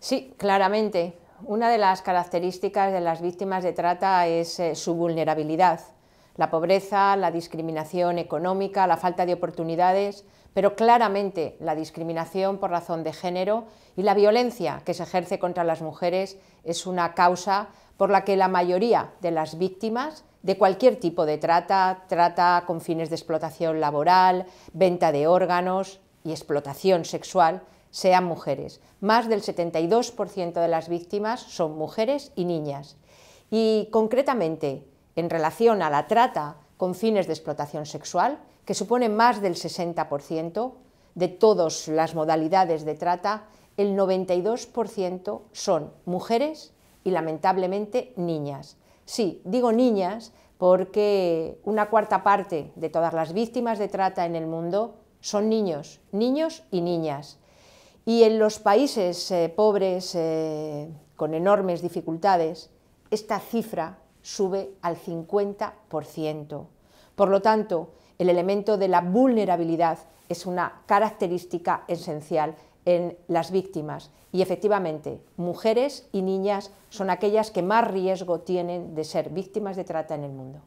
Sí, claramente. Una de las características de las víctimas de trata es eh, su vulnerabilidad. La pobreza, la discriminación económica, la falta de oportunidades, pero claramente la discriminación por razón de género y la violencia que se ejerce contra las mujeres es una causa por la que la mayoría de las víctimas de cualquier tipo de trata, trata con fines de explotación laboral, venta de órganos y explotación sexual, sean mujeres. Más del 72% de las víctimas son mujeres y niñas. Y concretamente, en relación a la trata con fines de explotación sexual, que supone más del 60% de todas las modalidades de trata, el 92% son mujeres y lamentablemente niñas. Sí, digo niñas porque una cuarta parte de todas las víctimas de trata en el mundo son niños, niños y niñas. Y en los países eh, pobres, eh, con enormes dificultades, esta cifra sube al 50%. Por lo tanto, el elemento de la vulnerabilidad es una característica esencial en las víctimas y efectivamente mujeres y niñas son aquellas que más riesgo tienen de ser víctimas de trata en el mundo.